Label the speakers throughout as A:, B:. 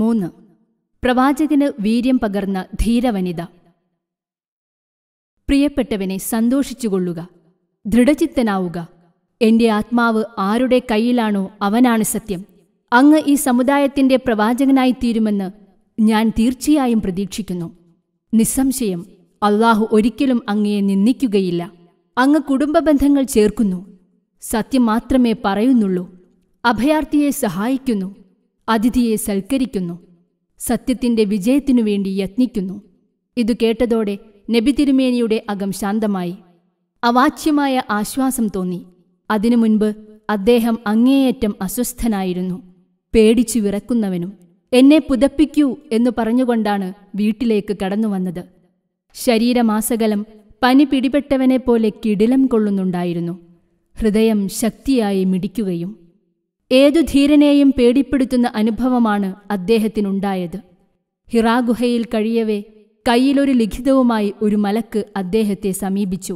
A: മൂന്ന് പ്രവാചകന് വീര്യം പകർന്ന ധീരവനിത പ്രിയപ്പെട്ടവനെ സന്തോഷിച്ചുകൊള്ളുക ദൃഢചിത്തനാവുക എന്റെ ആത്മാവ് ആരുടെ കയ്യിലാണോ അവനാണ് സത്യം അങ്ങ് ഈ സമുദായത്തിന്റെ പ്രവാചകനായി തീരുമെന്ന് ഞാൻ തീർച്ചയായും പ്രതീക്ഷിക്കുന്നു നിസ്സംശയം അള്ളാഹു ഒരിക്കലും അങ്ങയെ നിന്ദിക്കുകയില്ല അങ്ങ് കുടുംബ ബന്ധങ്ങൾ ചേർക്കുന്നു സത്യം മാത്രമേ പറയുന്നുള്ളൂ അഭയാർത്ഥിയെ സഹായിക്കുന്നു അതിഥിയെ സൽക്കരിക്കുന്നു സത്യത്തിന്റെ വിജയത്തിനു വേണ്ടി യത്നിക്കുന്നു ഇതു കേട്ടതോടെ നബി തിരുമേനിയുടെ അകം ശാന്തമായി അവാച്യമായ ആശ്വാസം തോന്നി അതിനു മുൻപ് അദ്ദേഹം അങ്ങേയറ്റം അസ്വസ്ഥനായിരുന്നു പേടിച്ചു വിറക്കുന്നവനും എന്നെ പുതപ്പിക്കൂ എന്നു പറഞ്ഞുകൊണ്ടാണ് വീട്ടിലേക്ക് കടന്നു വന്നത് ശരീരമാസകലം പനി പിടിപെട്ടവനെപ്പോലെ കിടിലം കൊള്ളുന്നുണ്ടായിരുന്നു ഹൃദയം ശക്തിയായി മിടിക്കുകയും ഏതു ധീരനെയും പേടിപ്പെടുത്തുന്ന അനുഭവമാണ് അദ്ദേഹത്തിനുണ്ടായത് ഹിറാഗുഹയിൽ കഴിയവേ കയ്യിലൊരു ലിഖിതവുമായി ഒരു മലക്ക് അദ്ദേഹത്തെ സമീപിച്ചു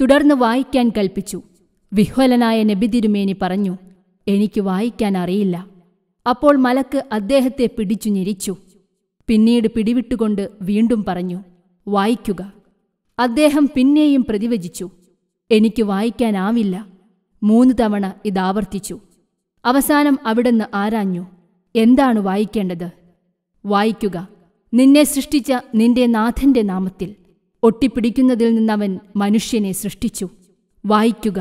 A: തുടർന്ന് വായിക്കാൻ കൽപ്പിച്ചു വിഹ്വലനായ നബിതിരുമേനി പറഞ്ഞു എനിക്ക് വായിക്കാൻ അറിയില്ല അപ്പോൾ മലക്ക് അദ്ദേഹത്തെ പിടിച്ചു ഞെരിച്ചു പിന്നീട് പിടിവിട്ടുകൊണ്ട് വീണ്ടും പറഞ്ഞു വായിക്കുക അദ്ദേഹം പിന്നെയും പ്രതിവചിച്ചു എനിക്ക് വായിക്കാനാവില്ല മൂന്ന് തവണ ഇതാവർത്തിച്ചു അവസാനം അവിടുന്ന് ആരാഞ്ഞു എന്താണ് വായിക്കേണ്ടത് വായിക്കുക നിന്നെ സൃഷ്ടിച്ച നിന്റെ നാഥന്റെ നാമത്തിൽ ഒട്ടിപ്പിടിക്കുന്നതിൽ നിന്നവൻ മനുഷ്യനെ സൃഷ്ടിച്ചു വായിക്കുക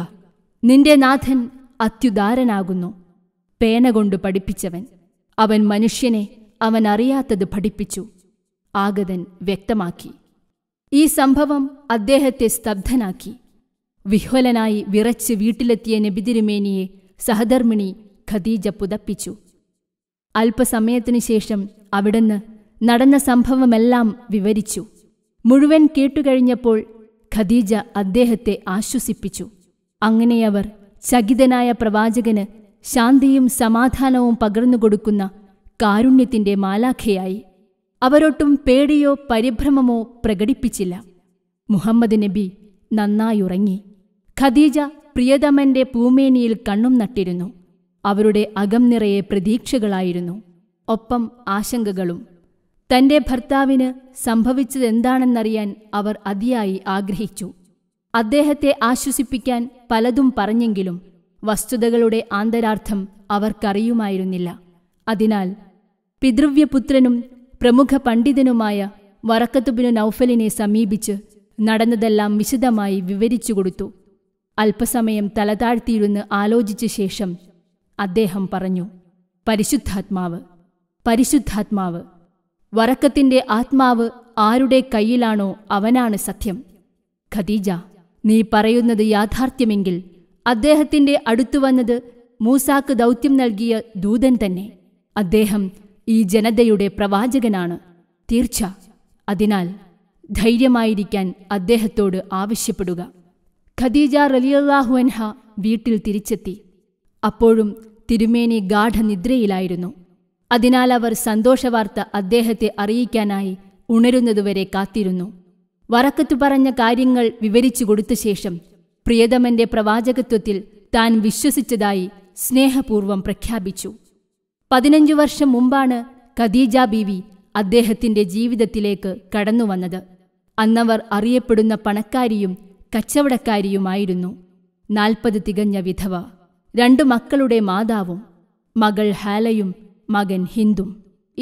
A: നിന്റെ നാഥൻ അത്യുദാരനാകുന്നു പേന കൊണ്ട് പഠിപ്പിച്ചവൻ അവൻ മനുഷ്യനെ അവൻ അറിയാത്തത് പഠിപ്പിച്ചു ആഗതൻ വ്യക്തമാക്കി ഈ സംഭവം അദ്ദേഹത്തെ സ്തബ്ധനാക്കി വിഹ്വലനായി വിറച്ച് വീട്ടിലെത്തിയ നബിതിരുമേനിയെ സഹധർമ്മിണി ഖദീജ പുതപ്പിച്ചു അല്പസമയത്തിനു ശേഷം അവിടുന്ന് നടന്ന സംഭവമെല്ലാം വിവരിച്ചു മുഴുവൻ കേട്ടുകഴിഞ്ഞപ്പോൾ ഖദീജ അദ്ദേഹത്തെ ആശ്വസിപ്പിച്ചു അങ്ങനെയവർ ചകിതനായ പ്രവാചകന് ശാന്തിയും സമാധാനവും പകർന്നുകൊടുക്കുന്ന കാരുണ്യത്തിന്റെ മാലാഖയായി അവരൊട്ടും പേടിയോ പരിഭ്രമമോ പ്രകടിപ്പിച്ചില്ല മുഹമ്മദ് നബി നന്നായുറങ്ങി ഖദീജ പ്രിയതമന്റെ പൂമേനിയിൽ കണ്ണും നട്ടിരുന്നു അവരുടെ അകം നിറയെ പ്രതീക്ഷകളായിരുന്നു ഒപ്പം ആശങ്കകളും തന്റെ ഭർത്താവിന് സംഭവിച്ചതെന്താണെന്നറിയാൻ അവർ അതിയായി ആഗ്രഹിച്ചു അദ്ദേഹത്തെ ആശ്വസിപ്പിക്കാൻ പലതും പറഞ്ഞെങ്കിലും വസ്തുതകളുടെ ആന്തരാർത്ഥം അവർക്കറിയുമായിരുന്നില്ല അതിനാൽ പിതൃവ്യപുത്രനും പ്രമുഖ പണ്ഡിതനുമായ വറക്കത്തുബിനു നൌഫലിനെ സമീപിച്ച് നടന്നതെല്ലാം വിശദമായി വിവരിച്ചു കൊടുത്തു അല്പസമയം തലതാഴ്ത്തിയിരുന്ന് ആലോചിച്ച ശേഷം അദ്ദേഹം പറഞ്ഞു പരിശുദ്ധാത്മാവ് പരിശുദ്ധാത്മാവ് വറക്കത്തിൻ്റെ ആത്മാവ് ആരുടെ കയ്യിലാണോ അവനാണ് സത്യം ഖദീജ നീ പറയുന്നത് യാഥാർത്ഥ്യമെങ്കിൽ അദ്ദേഹത്തിൻ്റെ അടുത്തു വന്നത് മൂസാക്ക് ദൗത്യം നൽകിയ ദൂതൻ തന്നെ അദ്ദേഹം ഈ ജനതയുടെ പ്രവാചകനാണ് തീർച്ച അതിനാൽ ധൈര്യമായിരിക്കാൻ അദ്ദേഹത്തോട് ആവശ്യപ്പെടുക ഖദീജ റലിയല്ലാഹുവൻഹ വീട്ടിൽ തിരിച്ചെത്തി അപ്പോഴും തിരുമേനി ഗാഠനിദ്രയിലായിരുന്നു അതിനാൽ അവർ സന്തോഷവാർത്ത അദ്ദേഹത്തെ അറിയിക്കാനായി ഉണരുന്നതുവരെ കാത്തിരുന്നു വറക്കത്തു പറഞ്ഞ കാര്യങ്ങൾ വിവരിച്ചു കൊടുത്ത ശേഷം പ്രിയതമന്റെ പ്രവാചകത്വത്തിൽ താൻ വിശ്വസിച്ചതായി സ്നേഹപൂർവം പ്രഖ്യാപിച്ചു പതിനഞ്ചു വർഷം മുമ്പാണ് ഖദീജ ബീവി അദ്ദേഹത്തിന്റെ ജീവിതത്തിലേക്ക് കടന്നുവന്നത് അന്നവർ അറിയപ്പെടുന്ന പണക്കാരിയും കച്ചവടക്കാരിയുമായിരുന്നു നാൽപ്പത് തികഞ്ഞ വിധവ രണ്ടു മക്കളുടെ മാതാവും മകൾ ഹാലയും മകൻ ഹിന്ദും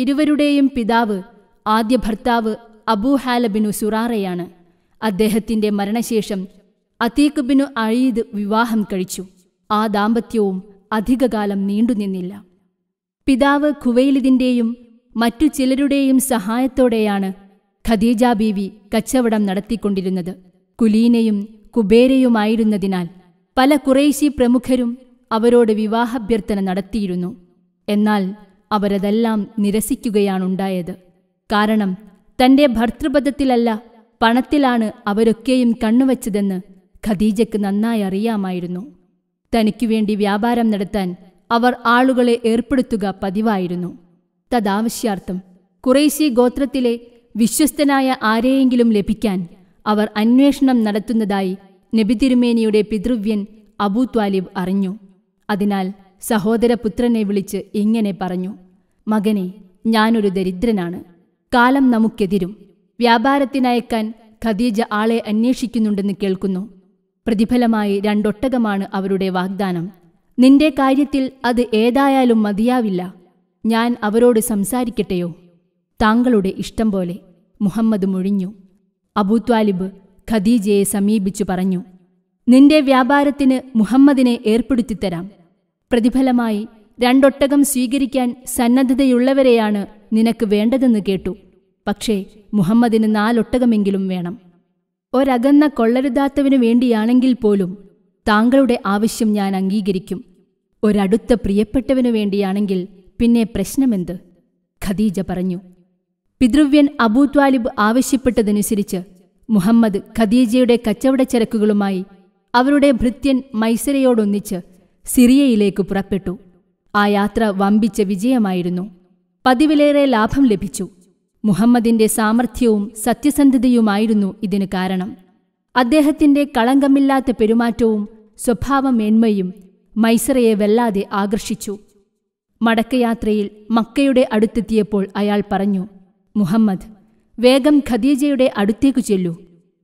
A: ഇരുവരുടെയും പിതാവ് ആദ്യ ഭർത്താവ് അബൂ ഹാലബിനു സുറാറയാണ് അദ്ദേഹത്തിന്റെ മരണശേഷം അതീഖ് ബിനു അഴീദ് വിവാഹം കഴിച്ചു ആ ദാമ്പത്യവും അധികകാലം നീണ്ടുനിന്നില്ല പിതാവ് ഖുവൈലിദിന്റെയും മറ്റു ചിലരുടെയും സഹായത്തോടെയാണ് ഖദീജ ബീവി കച്ചവടം നടത്തിക്കൊണ്ടിരുന്നത് കുലീനയും കുബേരയുമായിരുന്നതിനാൽ പല കുറേശി പ്രമുഖരും അവരോട് വിവാഹാഭ്യർത്ഥന നടത്തിയിരുന്നു എന്നാൽ അവരതെല്ലാം നിരസിക്കുകയാണുണ്ടായത് കാരണം തന്റെ ഭർത്തൃപദത്തിലല്ല പണത്തിലാണ് അവരൊക്കെയും കണ്ണുവച്ചതെന്ന് ഖദീജക്ക് നന്നായി അറിയാമായിരുന്നു തനിക്കു വേണ്ടി വ്യാപാരം നടത്താൻ അവർ ആളുകളെ ഏർപ്പെടുത്തുക പതിവായിരുന്നു തദാവശ്യാർത്ഥം കുറേശി ഗോത്രത്തിലെ വിശ്വസ്തനായ ആരെയെങ്കിലും ലഭിക്കാൻ അവർ അന്വേഷണം നടത്തുന്നതായി നബിതിരുമേനിയുടെ പിതൃവ്യൻ അബൂത്വാലിബ് ത്വാലിബ് അറിഞ്ഞു അതിനാൽ സഹോദരപുത്രനെ വിളിച്ച് ഇങ്ങനെ പറഞ്ഞു മകനെ ഞാനൊരു ദരിദ്രനാണ് കാലം നമുക്കെതിരും വ്യാപാരത്തിനയക്കാൻ ഖദീജ ആളെ അന്വേഷിക്കുന്നുണ്ടെന്ന് കേൾക്കുന്നു പ്രതിഫലമായി രണ്ടൊട്ടകമാണ് അവരുടെ വാഗ്ദാനം നിന്റെ കാര്യത്തിൽ അത് ഏതായാലും മതിയാവില്ല ഞാൻ അവരോട് സംസാരിക്കട്ടെയോ താങ്കളുടെ ഇഷ്ടം പോലെ മുഹമ്മദ് മൊഴിഞ്ഞു അബൂത്വാലിബ് ഖദീജയെ സമീപിച്ചു പറഞ്ഞു നിന്റെ വ്യാപാരത്തിന് മുഹമ്മദിനെ ഏർപ്പെടുത്തിത്തരാം പ്രതിഫലമായി രണ്ടൊട്ടകം സ്വീകരിക്കാൻ സന്നദ്ധതയുള്ളവരെയാണ് നിനക്ക് വേണ്ടതെന്ന് കേട്ടു പക്ഷേ മുഹമ്മദിന് നാലൊട്ടകമെങ്കിലും വേണം ഒരകന്ന കൊള്ളരുതാത്തവിനു വേണ്ടിയാണെങ്കിൽ പോലും താങ്കളുടെ ആവശ്യം ഞാൻ അംഗീകരിക്കും ഒരടുത്ത പ്രിയപ്പെട്ടവനു വേണ്ടിയാണെങ്കിൽ പിന്നെ പ്രശ്നമെന്ത് ഖദീജ പറഞ്ഞു പിതൃവ്യൻ അബൂത്വാലിബ് ആവശ്യപ്പെട്ടതനുസരിച്ച് മുഹമ്മദ് ഖദീജയുടെ ചരക്കുകളുമായി അവരുടെ ഭൃത്യൻ മൈസരയോടൊന്നിച്ച് സിറിയയിലേക്ക് പുറപ്പെട്ടു ആ യാത്ര വമ്പിച്ച വിജയമായിരുന്നു പതിവിലേറെ ലാഭം ലഭിച്ചു മുഹമ്മദിന്റെ സാമർഥ്യവും സത്യസന്ധതയുമായിരുന്നു ഇതിന് കാരണം അദ്ദേഹത്തിന്റെ കളങ്കമില്ലാത്ത പെരുമാറ്റവും സ്വഭാവമേന്മയും മൈസറയെ വല്ലാതെ ആകർഷിച്ചു മടക്കയാത്രയിൽ മക്കയുടെ അടുത്തെത്തിയപ്പോൾ അയാൾ പറഞ്ഞു മുഹമ്മദ് വേഗം ഖദീജയുടെ അടുത്തേക്കു ചെല്ലൂ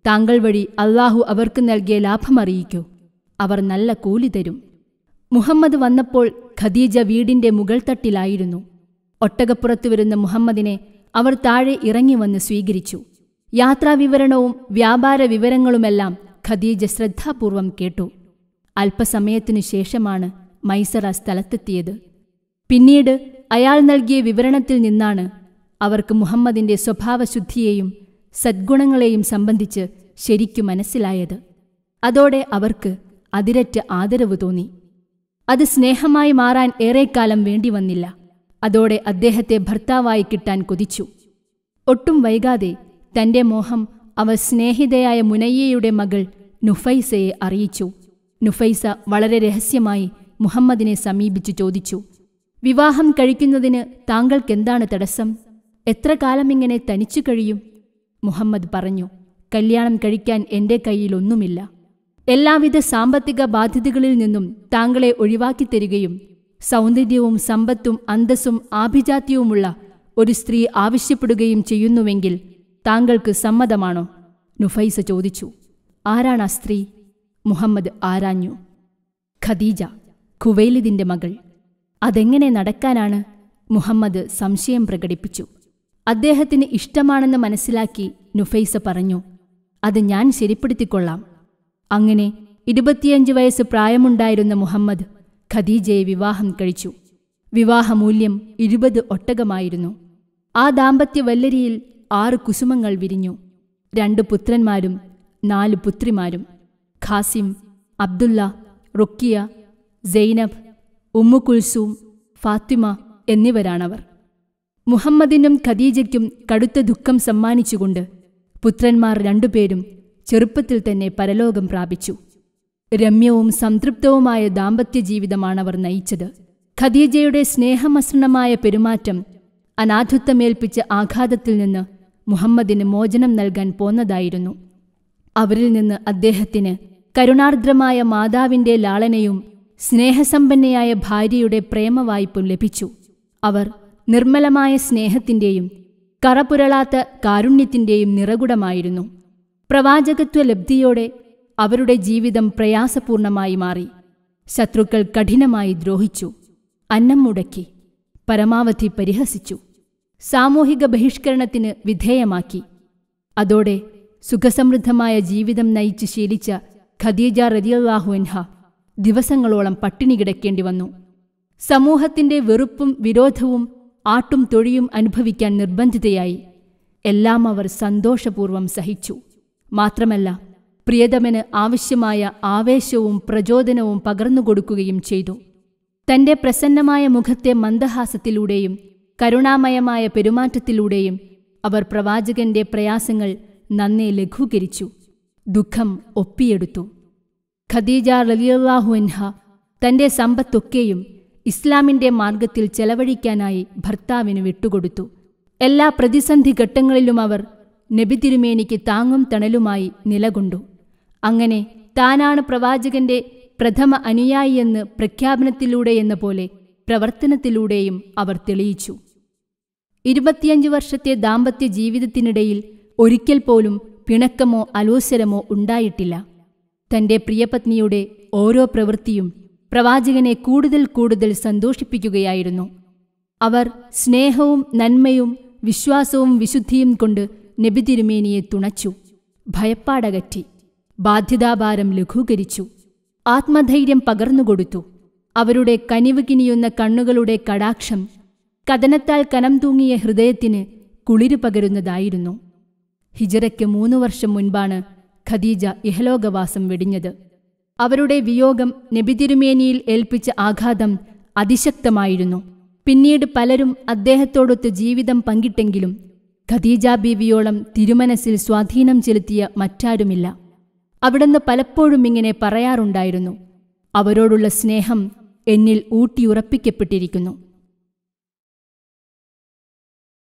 A: താങ്കൾ വഴി അള്ളാഹു അവർക്ക് നൽകിയ ലാഭമറിയിക്കൂ അവർ നല്ല കൂലി തരും മുഹമ്മദ് വന്നപ്പോൾ ഖദീജ വീടിന്റെ മുകൾ തട്ടിലായിരുന്നു ഒട്ടകപ്പുറത്തു വരുന്ന മുഹമ്മദിനെ അവർ താഴെ ഇറങ്ങി വന്ന് സ്വീകരിച്ചു യാത്രാവിവരണവും വ്യാപാര വിവരങ്ങളുമെല്ലാം ഖദീജ ശ്രദ്ധാപൂർവം കേട്ടു അല്പസമയത്തിനു ശേഷമാണ് മൈസറ സ്ഥലത്തെത്തിയത് പിന്നീട് അയാൾ നൽകിയ വിവരണത്തിൽ നിന്നാണ് അവർക്ക് മുഹമ്മദിന്റെ സ്വഭാവശുദ്ധിയെയും സദ്ഗുണങ്ങളെയും സംബന്ധിച്ച് ശരിക്കു മനസ്സിലായത് അതോടെ അവർക്ക് അതിരറ്റ് ആദരവ് തോന്നി അത് സ്നേഹമായി മാറാൻ ഏറെക്കാലം വേണ്ടി വന്നില്ല അതോടെ അദ്ദേഹത്തെ ഭർത്താവായി കിട്ടാൻ കൊതിച്ചു ഒട്ടും വൈകാതെ തന്റെ മോഹം അവർ സ്നേഹിതയായ മുനയ്യയുടെ മകൾ നുഫൈസയെ അറിയിച്ചു നുഫൈസ വളരെ രഹസ്യമായി മുഹമ്മദിനെ സമീപിച്ചു ചോദിച്ചു വിവാഹം കഴിക്കുന്നതിന് താങ്കൾക്കെന്താണ് തടസ്സം എത്ര കാലമിങ്ങനെ ഇങ്ങനെ തനിച്ചു കഴിയും മുഹമ്മദ് പറഞ്ഞു കല്യാണം കഴിക്കാൻ എൻ്റെ കയ്യിലൊന്നുമില്ല എല്ലാവിധ സാമ്പത്തിക ബാധ്യതകളിൽ നിന്നും താങ്കളെ ഒഴിവാക്കി തരികയും സൗന്ദര്യവും സമ്പത്തും അന്തസ്സും ആഭിജാത്യവുമുള്ള ഒരു സ്ത്രീ ആവശ്യപ്പെടുകയും ചെയ്യുന്നുവെങ്കിൽ താങ്കൾക്ക് സമ്മതമാണോ നുഫൈസ ചോദിച്ചു ആരാണ് ആ സ്ത്രീ മുഹമ്മദ് ആരാഞ്ഞു ഖദീജ കുവൈലിദിന്റെ മകൾ അതെങ്ങനെ നടക്കാനാണ് മുഹമ്മദ് സംശയം പ്രകടിപ്പിച്ചു അദ്ദേഹത്തിന് ഇഷ്ടമാണെന്ന് മനസ്സിലാക്കി നുഫൈസ പറഞ്ഞു അത് ഞാൻ ശരിപ്പെടുത്തിക്കൊള്ളാം അങ്ങനെ ഇരുപത്തിയഞ്ച് വയസ്സ് പ്രായമുണ്ടായിരുന്ന മുഹമ്മദ് ഖദീജയെ വിവാഹം കഴിച്ചു വിവാഹമൂല്യം ഇരുപത് ഒട്ടകമായിരുന്നു ആ ദാമ്പത്യ വല്ലരിയിൽ ആറ് കുസുമങ്ങൾ വിരിഞ്ഞു രണ്ട് പുത്രന്മാരും നാല് പുത്രിമാരും Qasim Abdullah Ruqayya Zainab Ummukulsum Kulsum Fatima എന്നിവരാണവർ മുഹമ്മദിനും ഖദീജയ്ക്കും കടുത്ത ദുഃഖം സമ്മാനിച്ചുകൊണ്ട് പുത്രന്മാർ രണ്ടുപേരും ചെറുപ്പത്തിൽ തന്നെ പരലോകം പ്രാപിച്ചു രമ്യവും സംതൃപ്തവുമായ ദാമ്പത്യ ജീവിതമാണ് അവർ നയിച്ചത് ഖദീജയുടെ സ്നേഹമസൃണമായ പെരുമാറ്റം അനാഥത്വമേൽപ്പിച്ച ആഘാതത്തിൽ നിന്ന് മുഹമ്മദിന് മോചനം നൽകാൻ പോന്നതായിരുന്നു അവരിൽ നിന്ന് അദ്ദേഹത്തിന് കരുണാർദ്രമായ മാതാവിൻ്റെ ലാളനയും സ്നേഹസമ്പന്നയായ ഭാര്യയുടെ പ്രേമവായ്പും ലഭിച്ചു അവർ നിർമ്മലമായ സ്നേഹത്തിൻ്റെയും കറപുരളാത്ത കാരുണ്യത്തിൻ്റെയും നിറകുടമായിരുന്നു പ്രവാചകത്വ ലബ്ധിയോടെ അവരുടെ ജീവിതം പ്രയാസപൂർണമായി മാറി ശത്രുക്കൾ കഠിനമായി ദ്രോഹിച്ചു അന്നം മുടക്കി പരമാവധി പരിഹസിച്ചു സാമൂഹിക ബഹിഷ്കരണത്തിന് വിധേയമാക്കി അതോടെ സുഖസമൃദ്ധമായ ജീവിതം നയിച്ച് ശീലിച്ച ഖദീജ റദിയല്ലാഹുൻഹ ദിവസങ്ങളോളം പട്ടിണി കിടക്കേണ്ടി വന്നു സമൂഹത്തിൻ്റെ വെറുപ്പും വിരോധവും ആട്ടും തൊഴിയും അനുഭവിക്കാൻ നിർബന്ധിതയായി എല്ലാം അവർ സന്തോഷപൂർവം സഹിച്ചു മാത്രമല്ല പ്രിയതമന് ആവശ്യമായ ആവേശവും പ്രചോദനവും പകർന്നുകൊടുക്കുകയും ചെയ്തു തന്റെ പ്രസന്നമായ മുഖത്തെ മന്ദഹാസത്തിലൂടെയും കരുണാമയമായ പെരുമാറ്റത്തിലൂടെയും അവർ പ്രവാചകന്റെ പ്രയാസങ്ങൾ നന്നെ ലഘൂകരിച്ചു ദുഃഖം ഒപ്പിയെടുത്തു ഖദീജ റലിയല്ലാഹു തന്റെ സമ്പത്തൊക്കെയും ഇസ്ലാമിൻ്റെ മാർഗത്തിൽ ചെലവഴിക്കാനായി ഭർത്താവിന് വിട്ടുകൊടുത്തു എല്ലാ പ്രതിസന്ധി ഘട്ടങ്ങളിലും അവർ നബി തിരുമേനിക്ക് താങ്ങും തണലുമായി നിലകൊണ്ടു അങ്ങനെ താനാണ് പ്രവാചകന്റെ പ്രഥമ അനുയായിയെന്ന് എന്ന പോലെ പ്രവർത്തനത്തിലൂടെയും അവർ തെളിയിച്ചു ഇരുപത്തിയഞ്ച് വർഷത്തെ ദാമ്പത്യ ജീവിതത്തിനിടയിൽ ഒരിക്കൽ പോലും പിണക്കമോ അലോസരമോ ഉണ്ടായിട്ടില്ല തൻ്റെ പ്രിയപത്നിയുടെ ഓരോ പ്രവൃത്തിയും പ്രവാചകനെ കൂടുതൽ കൂടുതൽ സന്തോഷിപ്പിക്കുകയായിരുന്നു അവർ സ്നേഹവും നന്മയും വിശ്വാസവും വിശുദ്ധിയും കൊണ്ട് നബി തിരുമേനിയെ തുണച്ചു ഭയപ്പാടകറ്റി ബാധ്യതാഭാരം ലഘൂകരിച്ചു ആത്മധൈര്യം പകർന്നുകൊടുത്തു അവരുടെ കനിവ് കിനിയുന്ന കണ്ണുകളുടെ കടാക്ഷം കഥനത്താൽ കനം തൂങ്ങിയ ഹൃദയത്തിന് കുളിരു പകരുന്നതായിരുന്നു ഹിജറയ്ക്ക് മൂന്നു വർഷം മുൻപാണ് ഖദീജ ഇഹലോകവാസം വെടിഞ്ഞത് അവരുടെ വിയോഗം നബിതിരുമേനിയിൽ ഏൽപ്പിച്ച ആഘാതം അതിശക്തമായിരുന്നു പിന്നീട് പലരും അദ്ദേഹത്തോടൊത്ത് ജീവിതം പങ്കിട്ടെങ്കിലും ഖദീജ ബീവിയോളം തിരുമനസിൽ സ്വാധീനം ചെലുത്തിയ മറ്റാരുമില്ല അവിടുന്ന് പലപ്പോഴും ഇങ്ങനെ പറയാറുണ്ടായിരുന്നു അവരോടുള്ള സ്നേഹം എന്നിൽ ഊട്ടിയുറപ്പിക്കപ്പെട്ടിരിക്കുന്നു